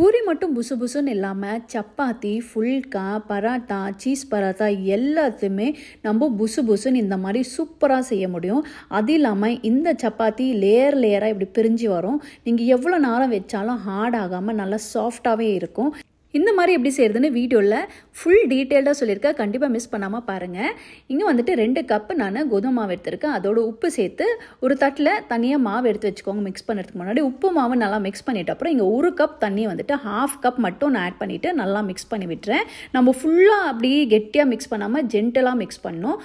பூரி மட்டும் புசு புசுன்னு இல்லாமல் சப்பாத்தி ஃபுல்கா பராட்டா சீஸ் பராட்டா எல்லாத்தையுமே நம்ம புசு புசுன்னு இந்த மாதிரி சூப்பராக செய்ய முடியும் அது இல்லாமல் இந்த சப்பாத்தி லேயர் லேயராக இப்படி பிரிஞ்சு வரும் நீங்கள் எவ்வளோ நேரம் வச்சாலும் ஹார்ட் ஆகாமல் நல்லா சாஃப்டாகவே இருக்கும் இந்த மாதிரி எப்படி செய்கிறதுன்னு வீடியோவில் ஃபுல் டீட்டெயில்டாக சொல்லியிருக்கேன் கண்டிப்பாக மிஸ் பண்ணாமல் பாருங்கள் இங்கே வந்துட்டு ரெண்டு கப்பு நான் கோதுமை மாவு எடுத்திருக்கேன் அதோட உப்பு சேர்த்து ஒரு தட்டில் தனியாக மாவு எடுத்து வச்சுக்கோங்க மிக்ஸ் பண்ணுறதுக்கு முன்னாடி உப்பு மாவு நல்லா மிக்ஸ் பண்ணிவிட்டு அப்புறம் இங்கே ஒரு கப் தண்ணி வந்துட்டு ஹாஃப் கப் மட்டும் நான் ஆட் பண்ணிவிட்டு நல்லா மிக்ஸ் பண்ணி விட்டுறேன் நம்ம ஃபுல்லாக அப்படியே கெட்டியாக மிக்ஸ் பண்ணாமல் ஜென்டலாக மிக்ஸ் பண்ணணும்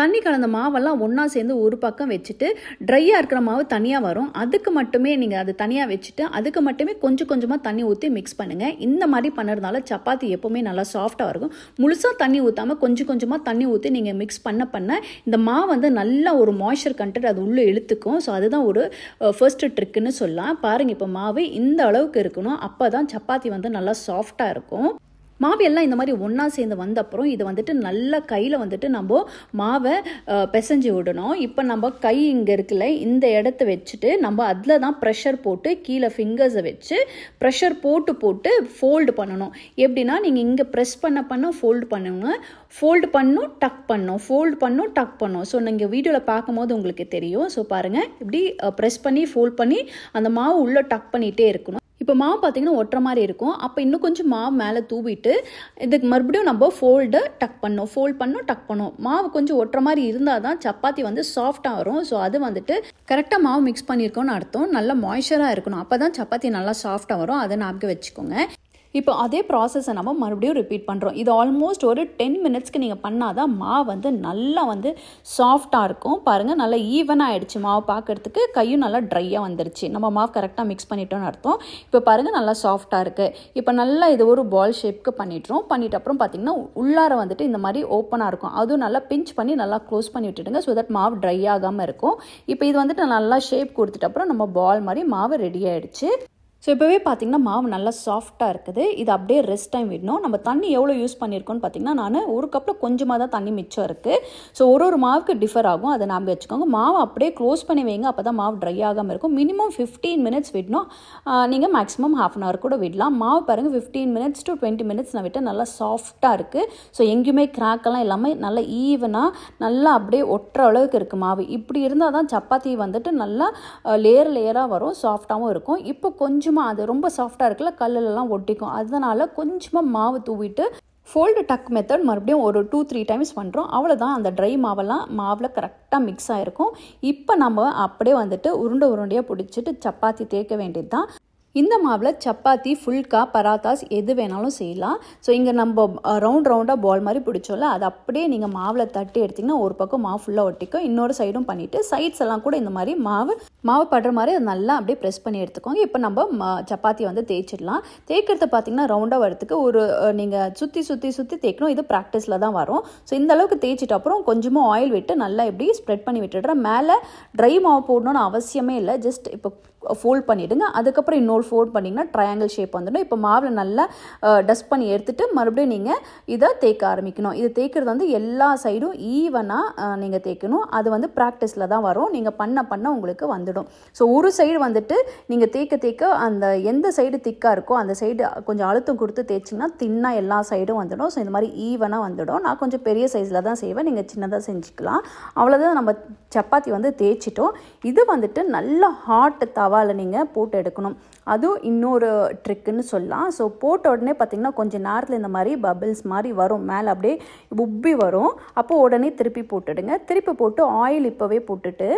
தண்ணி கலந்த மாவெல்லாம் ஒன்றா சேர்ந்து ஒரு பக்கம் வச்சுட்டு ட்ரையாக இருக்கிற மாவு தனியாக வரும் அதுக்கு மட்டுமே நீங்கள் அது தனியாக வச்சுட்டு அதுக்கு மட்டுமே கொஞ்சம் கொஞ்சமாக தண்ணி ஊற்றி மிக்ஸ் பண்ணுங்கள் இந்த மாதிரி பண்ணுறதுனால சப்பாத்தி எப்போவுமே நல்லா சாஃப்டாக இருக்கும் முழுசாக தண்ணி ஊற்றாமல் கொஞ்சம் கொஞ்சமாக தண்ணி ஊற்றி நீங்கள் மிக்ஸ் பண்ண பண்ண இந்த மாவு வந்து நல்லா ஒரு மாய்ஸ்சர் கண்டென்ட் அது உள்ளே இழுத்துக்கும் ஸோ அதுதான் ஒரு ஃபர்ஸ்ட் ட்ரிக்குன்னு சொல்லலாம் பாருங்கள் இப்போ மாவு இந்த அளவுக்கு இருக்கணும் அப்போ தான் சப்பாத்தி வந்து நல்லா சாஃப்டாக இருக்கும் மாவு எல்லாம் இந்த மாதிரி ஒன்றா சேர்ந்து வந்தப்புறம் இதை வந்துட்டு நல்ல கையில் வந்துட்டு நம்ம மாவை பிசைஞ்சு விடணும் இப்போ நம்ம கை இங்கே இருக்குல்ல இந்த இடத்த வச்சுட்டு நம்ம அதில் தான் ப்ரெஷர் போட்டு கீழே ஃபிங்கர்ஸை வச்சு ப்ரெஷர் போட்டு போட்டு ஃபோல்டு பண்ணணும் எப்படின்னா நீங்கள் இங்கே ப்ரெஸ் பண்ண பண்ண ஃபோல்டு பண்ணுங்க ஃபோல்டு பண்ணும் டக் பண்ணும் ஃபோல்டு பண்ணும் டக் பண்ணும் ஸோ நீங்கள் வீடியோவில் பார்க்கும்போது உங்களுக்கு தெரியும் ஸோ பாருங்கள் இப்படி ப்ரெஸ் பண்ணி ஃபோல்ட் பண்ணி அந்த மாவு உள்ளே டக் பண்ணிகிட்டே இருக்கணும் இப்போ மாவு பார்த்தீங்கன்னா ஒட்டுற மாதிரி இருக்கும் அப்போ இன்னும் கொஞ்சம் மாவு மேலே தூவிட்டு இதுக்கு மறுபடியும் நம்ம ஃபோல்டு டக் பண்ணோம் ஃபோல்ட் பண்ணோம் டக் பண்ணோம் மாவு கொஞ்சம் ஒட்டுற மாதிரி இருந்தால் தான் சப்பாத்தி வந்து சாஃப்டாக வரும் ஸோ அது வந்துட்டு கரெக்டாக மாவு மிக்ஸ் பண்ணியிருக்கோன்னு அர்த்தம் நல்லா மாய்ச்சராக இருக்கணும் அப்போ தான் சப்பாத்தி நல்லா சாஃப்டாக வரும் அதை ஞாபகம் வச்சுக்கோங்க இப்போ அதே ப்ராசஸை நம்ம மறுபடியும் ரிப்பீட் பண்ணுறோம் இது ஆல்மோஸ்ட் ஒரு டென் மினிட்ஸ்க்கு நீங்கள் பண்ணால் தான் மா வந்து நல்லா வந்து சாஃப்டாக இருக்கும் பாருங்கள் நல்லா ஈவனாக ஆகிடுச்சு மாவு பார்க்குறதுக்கு கையும் நல்லா ட்ரையாக வந்துருச்சு நம்ம மாவு கரெக்டாக மிக்ஸ் பண்ணிட்டோன்னு அர்த்தம் இப்போ பாருங்கள் நல்லா சாஃப்டாக இருக்குது இப்போ நல்லா இது ஒரு பால் ஷேப்க்கு பண்ணிட்டுரும் பண்ணிட்டு அப்புறம் பார்த்திங்கன்னா உள்ளார வந்துட்டு இந்த மாதிரி ஓப்பனாக இருக்கும் அதுவும் நல்லா பிஞ்ச் பண்ணி நல்லா க்ளோஸ் பண்ணி விட்டுடுங்க ஸோ தட் மாவு ட்ரை ஆகாமல் இருக்கும் இப்போ இது வந்துட்டு நல்லா ஷேப் கொடுத்துட்டு அப்புறம் நம்ம பால் மாதிரி மாவு ரெடி ஆகிடுச்சு ஸோ இப்போவே பார்த்தீங்கன்னா மாவு நல்லா சாஃப்டாக இருக்குது இது அப்படியே ரெஸ்ட் டைம் விடணும் நம்ம தண்ணி எவ்வளோ யூஸ் பண்ணியிருக்கோம்னு பார்த்திங்கன்னா நான் ஒரு கப்பில் கொஞ்சமாக தான் தண்ணி மிச்சம் இருக்குது ஸோ ஒரு ஒரு மாவுக்கு டிஃபர் ஆகும் அதை நாம் வச்சுக்கோங்க மாவு அப்படியே க்ளோஸ் பண்ணி வைங்க அப்போ தான் மாவு ட்ரை ஆகாமல் இருக்கும் மினிமம் ஃபிஃப்டீன் மினிட்ஸ் விடணும் நீங்கள் மேக்ஸிமம் ஹாஃப் அன் ஹவர் கூட விடலாம் மாவு பாருங்கள் fifteen minutes to twenty minutes நான் விட்டு நல்லா சாஃப்டாக இருக்குது ஸோ எங்கேயுமே கிராக்கெல்லாம் எல்லாமே நல்லா ஈவனாக நல்லா அப்படியே ஒட்டுற அளவுக்கு இருக்குது மாவு இப்படி இருந்தால் தான் சப்பாத்தி வந்துட்டு நல்லா லேயர் லேயராக வரும் சாஃப்டாகவும் இருக்கும் இப்போ கொஞ்சம் கொஞ்சமாக அது ரொம்ப சாஃப்டாக இருக்குல்ல கல்லுலலாம் ஒட்டிக்கும் அதனால் கொஞ்சமாக மாவு தூவிட்டு ஃபோல்டு டக் மெத்தட் மறுபடியும் ஒரு டூ த்ரீ டைம்ஸ் பண்ணுறோம் அவ்வளோதான் அந்த ட்ரை மாவெல்லாம் மாவில் கரெக்டாக மிக்ஸ் ஆகிருக்கும் இப்போ நம்ம அப்படியே வந்துட்டு உருண்டை உருண்டையாக பிடிச்சிட்டு சப்பாத்தி தேய்க்க வேண்டியது தான் இந்த மாவில் சப்பாத்தி ஃபுல்கா பராத்தாஸ் எது வேணாலும் செய்யலாம் ஸோ இங்கே நம்ம ரவுண்ட் ரவுண்டாக பால் மாதிரி பிடிச்சோம்ல அது அப்படியே நீங்கள் மாவில் தட்டி எடுத்திங்கன்னா ஒரு பக்கம் மாவு ஃபுல்லாக ஒட்டிக்கும் இன்னொரு சைடும் பண்ணிவிட்டு சைட்ஸ் எல்லாம் கூட இந்த மாதிரி மாவு மாவு படுற மாதிரி அது நல்லா அப்படியே ப்ரெஸ் பண்ணி எடுத்துக்கோங்க இப்போ நம்ம சப்பாத்தி வந்து தேய்ச்சிடலாம் தேய்க்கிறது பார்த்திங்கன்னா ரவுண்டாக வரத்துக்கு ஒரு நீங்கள் சுற்றி சுற்றி சுற்றி தேய்க்கணும் இது ப்ராக்டிஸில் தான் வரும் ஸோ இந்த அளவுக்கு தேய்ச்சிட்டு அப்புறம் கொஞ்சமாக ஆயில் விட்டு நல்லா எப்படி ஸ்ப்ரெட் பண்ணி விட்டுடுறேன் மேலே ட்ரை மாவு போடணும்னு அவசியமே இல்லை ஜஸ்ட் இப்போ ஃபோல்ட் பண்ணிவிடுங்க அதுக்கப்புறம் இன்னொரு ஃபோர் ஃபோல்ட் பண்ணிங்கன்னா ட்ரையாங்கிள் ஷேப் வந்துடும் இப்போ மாவில் நல்லா டஸ்ட் பண்ணி எடுத்துகிட்டு மறுபடியும் நீங்கள் இதை தேய்க்க ஆரம்பிக்கணும் இது தேய்க்கிறது வந்து எல்லா சைடும் ஈவனாக நீங்கள் தேய்க்கணும் அது வந்து ப்ராக்டிஸில் தான் வரும் நீங்கள் பண்ண பண்ண உங்களுக்கு வந்துடும் ஸோ ஒரு சைடு வந்துட்டு நீங்கள் தேய்க்க தேய்க்க அந்த எந்த சைடு திக்காக இருக்கோ அந்த சைடு கொஞ்சம் அழுத்தம் கொடுத்து தேய்ச்சிங்கன்னா தின்னாக எல்லா சைடும் வந்துடும் ஸோ இந்த மாதிரி ஈவனாக வந்துடும் நான் கொஞ்சம் பெரிய சைஸில் தான் செய்வேன் நீங்கள் சின்னதாக செஞ்சுக்கலாம் அவ்வளோதான் நம்ம சப்பாத்தி வந்து தேய்ச்சிட்டோம் இது வந்துட்டு நல்ல ஹாட் தவாவில் நீங்கள் போட்டு எடுக்கணும் அதுவும் இன்னொரு ட்ரிக்குன்னு சொல்லலாம் ஸோ போட்ட உடனே பார்த்திங்கன்னா கொஞ்சம் நேரத்தில் இந்த மாதிரி பபிள்ஸ் மாதிரி வரும் மேலே அப்படியே உப்பி வரும் அப்போது உடனே திருப்பி போட்டுடுங்க திருப்பி போட்டு ஆயில் இப்போவே போட்டுட்டு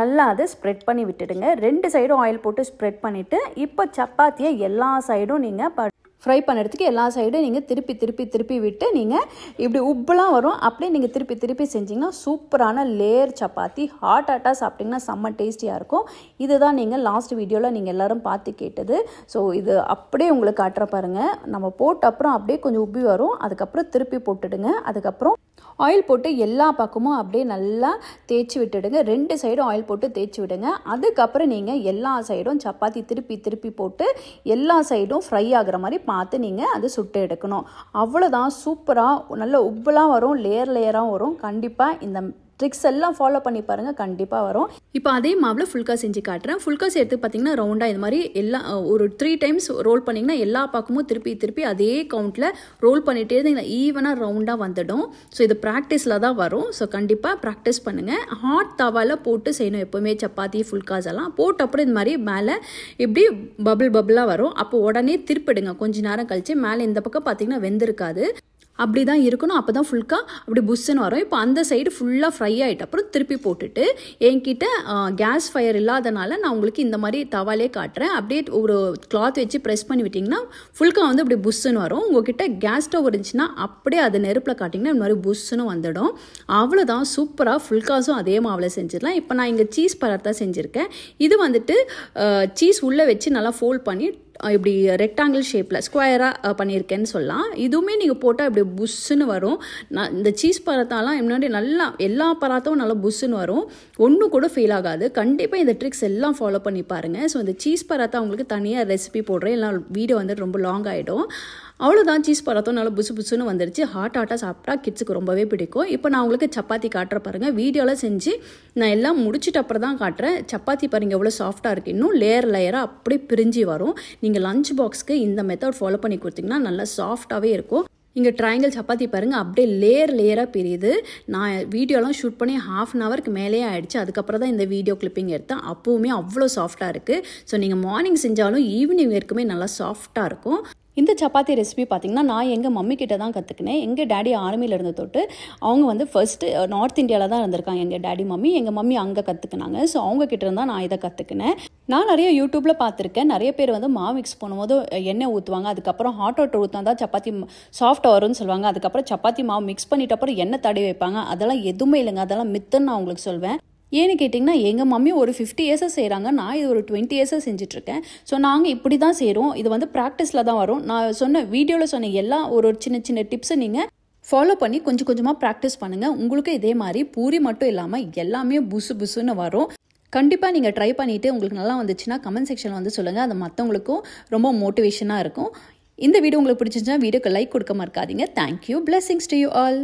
நல்லா அதை ஸ்ப்ரெட் பண்ணி விட்டுடுங்க ரெண்டு சைடும் ஆயில் போட்டு ஸ்ப்ரெட் பண்ணிவிட்டு இப்போ சப்பாத்தியை எல்லா சைடும் நீங்கள் ப ஃப்ரை பண்ணுறதுக்கு எல்லா சைடும் நீங்கள் திருப்பி திருப்பி திருப்பி விட்டு நீங்கள் இப்படி உப்புலாம் வரும் அப்படியே நீங்கள் திருப்பி திருப்பி செஞ்சிங்கன்னா சூப்பரான லேயர் சப்பாத்தி ஹாட் ஹாட்டாக சாப்பிட்டிங்கன்னா செம்ம டேஸ்டியாக இருக்கும் இதுதான் நீங்கள் லாஸ்ட் வீடியோவில் நீங்கள் எல்லோரும் பார்த்து கேட்டது ஸோ இது அப்படியே உங்களுக்கு காட்டுற பாருங்கள் நம்ம போட்ட அப்புறம் அப்படியே கொஞ்சம் உப்பி வரும் அதுக்கப்புறம் திருப்பி போட்டுடுங்க அதுக்கப்புறம் ஆயில் போட்டு எல்லா பக்கமும் அப்படியே நல்லா தேய்ச்சி விட்டுடுங்க ரெண்டு சைடும் ஆயில் போட்டு தேய்ச்சி விடுங்க அதுக்கப்புறம் நீங்கள் எல்லா சைடும் சப்பாத்தி திருப்பி திருப்பி போட்டு எல்லா சைடும் ஃப்ரை ஆகிற மாதிரி பார்த்து நீங்கள் அதை சுட்டு எடுக்கணும் அவ்வளோதான் சூப்பராக நல்ல உப்புலாம் வரும் லேயர் லேயராக வரும் கண்டிப்பாக இந்த ட்ரிக்ஸ் எல்லாம் ஃபாலோ பண்ணி பாருங்கள் கண்டிப்பாக வரும் இப்போ அதே மாவில் ஃபுல்கா செஞ்சு காட்டுறேன் ஃபுல்கா சேர்த்து பார்த்தீங்கன்னா ரவுண்டாக இது மாதிரி எல்லா ஒரு த்ரீ டைம்ஸ் ரோல் பண்ணிங்கன்னா எல்லா பக்கமும் திருப்பி திருப்பி அதே கவுண்ட்டில் ரோல் பண்ணிகிட்டே இருந்தீங்கன்னா ஈவனாக ரவுண்டாக வந்துடும் ஸோ இது ப்ராக்டிஸில் தான் வரும் ஸோ கண்டிப்பாக ப்ராக்டிஸ் பண்ணுங்கள் ஹாட் தவாவில் போட்டு செய்யணும் எப்போவுமே சப்பாத்தி ஃபுல்காஸ் எல்லாம் போட்டு அப்புறம் இது மாதிரி மேலே இப்படி பபுள் பபுளாக வரும் அப்போ உடனே திருப்பிடுங்க கொஞ்ச நேரம் கழித்து மேலே இந்த பக்கம் பார்த்தீங்கன்னா வெந்திருக்காது அப்படி தான் இருக்கணும் அப்போ தான் ஃபுல்காக அப்படி புஷ்ஷுன்னு வரும் இப்போ அந்த சைடு ஃபுல்லாக ஃப்ரை ஆகிட்டு அப்புறம் திருப்பி போட்டுட்டு என்கிட்ட கேஸ் ஃபயர் இல்லாதனால நான் உங்களுக்கு இந்த மாதிரி தவாலே காட்டுறேன் அப்படியே ஒரு கிளாத் வச்சு ப்ரெஸ் பண்ணி விட்டிங்கன்னா ஃபுல்கா வந்து அப்படி புஷ்ஷுன்னு வரும் உங்ககிட்ட கேஸ் ஸ்டவ் இருந்துச்சுன்னா அப்படியே அதை நெருப்பில் காட்டிங்கன்னா இந்த மாதிரி புஷ்ஷுன்னு வந்துடும் அவ்வளோதான் சூப்பராக ஃபுல்காஸும் அதே மாவில் செஞ்சிடலாம் இப்போ நான் இங்கே சீஸ் தான் செஞ்சுருக்கேன் இது வந்துட்டு சீஸ் உள்ளே வச்சு நல்லா ஃபோல்ட் பண்ணி இப்படி ரெக்டாங்கிள் ஷேப்பில் ஸ்கொயராக பண்ணியிருக்கேன்னு சொல்லலாம் இதுவுமே நீங்கள் போட்டால் இப்படி புஷ்ஷுன்னு வரும் நான் இந்த சீஸ் பராத்தாலாம் முன்னாடி நல்லா எல்லா பராத்தாவும் நல்லா புஷ்ஷுன்னு வரும் ஒன்றும் கூட ஃபெயில் ஆகாது கண்டிப்பாக இந்த ட்ரிக்ஸ் எல்லாம் ஃபாலோ பண்ணி பாருங்கள் ஸோ இந்த சீஸ் பராத்தா உங்களுக்கு தனியாக ரெசிபி போடுறேன் எல்லாம் வீடியோ வந்து ரொம்ப லாங் ஆகிடும் அவ்வளோதான் சீஸ் பழத்தும் நல்லா புசு புசுன்னு வந்துடுச்சு ஹாட் ஹாட்டாக சாப்பிட்டா கிட்ஸுக்கு ரொம்பவே பிடிக்கும் இப்போ நான் உங்களுக்கு சப்பாத்தி காட்டுற பாருங்கள் வீடியோவில் செஞ்சு நான் எல்லாம் முடிச்சுட்டு அப்புறம் தான் காட்டுறேன் சப்பாத்தி பாருங்கள் எவ்வளோ சாஃப்டாக இருக்குது இன்னும் லேயர் லேயராக அப்படியே பிரிஞ்சு வரும் நீங்கள் லஞ்ச் பாக்ஸ்க்கு இந்த மெத்தட் ஃபாலோ பண்ணி கொடுத்தீங்கன்னா நல்லா சாஃப்டாகவே இருக்கும் இங்கே ட்ரையாங்கிள் சப்பாத்தி பாருங்கள் அப்படியே லேயர் லேயராக பிரியுது நான் வீடியோலாம் ஷூட் பண்ணி ஹாஃப் அன் ஹவருக்கு மேலேயே ஆகிடுச்சு அதுக்கப்புறம் தான் இந்த வீடியோ கிளிப்பிங் எடுத்தேன் அப்போவுமே அவ்வளோ சாஃப்டாக இருக்குது ஸோ நீங்கள் மார்னிங் செஞ்சாலும் ஈவினிங் வரைக்குமே நல்லா சாஃப்டாக இருக்கும் இந்த சப்பாத்தி ரெசிபி பார்த்திங்கன்னா நான் எங்கள் மம்மி கிட்ட தான் கற்றுக்கினேன் எங்கள் டேடி ஆர்மியில் இருந்த தொட்டு அவங்க வந்து ஃபஸ்ட்டு நார்த் இந்தியாவில் தான் இருந்திருக்காங்க எங்கள் டேடி மம்மி எங்கள் மம்மி அங்கே கற்றுக்கினாங்க ஸோ அவங்க கிட்ட இருந்தால் நான் இதை கற்றுக்கினேன் நான் நிறைய யூடியூப்பில் பார்த்துருக்கேன் நிறைய பேர் வந்து மாவு மிக்ஸ் பண்ணும்போது எண்ணெய் ஊற்றுவாங்க அதுக்கப்புறம் ஹாட் வாட்டர் ஊற்றா தான் சப்பாத்தி சாஃப்ட் வரும்னு சொல்லுவாங்க அதுக்கப்புறம் சப்பாத்தி மாவு மிக்ஸ் பண்ணிட்ட அப்புறம் எண்ணெய் தடவி வைப்பாங்க அதெல்லாம் எதுவுமே இல்லைங்க அதெல்லாம் மித்துன்னு நான் உங்களுக்கு சொல்வேன் ஏன்னு கேட்டிங்கன்னா எங்கள் மம்மி ஒரு ஃபிஃப்டி இயர்ஸாக செய்கிறாங்க நான் இது ஒரு டுவெண்ட்டி இயர்ஸாக செஞ்சிட்ருக்கேன் ஸோ நாங்கள் இப்படி தான் செய்கிறோம் இது வந்து ப்ராக்டிஸில் தான் வரும் நான் சொன்ன வீடியோவில் சொன்ன எல்லா ஒரு சின்ன சின்ன டிப்ஸை நீங்கள் ஃபாலோ பண்ணி கொஞ்சம் கொஞ்சமாக ப்ராக்டிஸ் பண்ணுங்கள் உங்களுக்கு இதே மாதிரி பூரி மட்டும் இல்லாமல் எல்லாமே புசு புசுன்னு வரும் கண்டிப்பாக நீங்கள் ட்ரை பண்ணிவிட்டு உங்களுக்கு நல்லா வந்துச்சுன்னா கமெண்ட் செக்ஷனில் வந்து சொல்லுங்கள் அது மற்றவங்களுக்கும் ரொம்ப மோட்டிவேஷனாக இருக்கும் இந்த வீடியோ உங்களுக்கு பிடிச்சிருந்தா வீடியோக்கு லைக் கொடுக்க மறக்காதீங்க thank you blessings to you all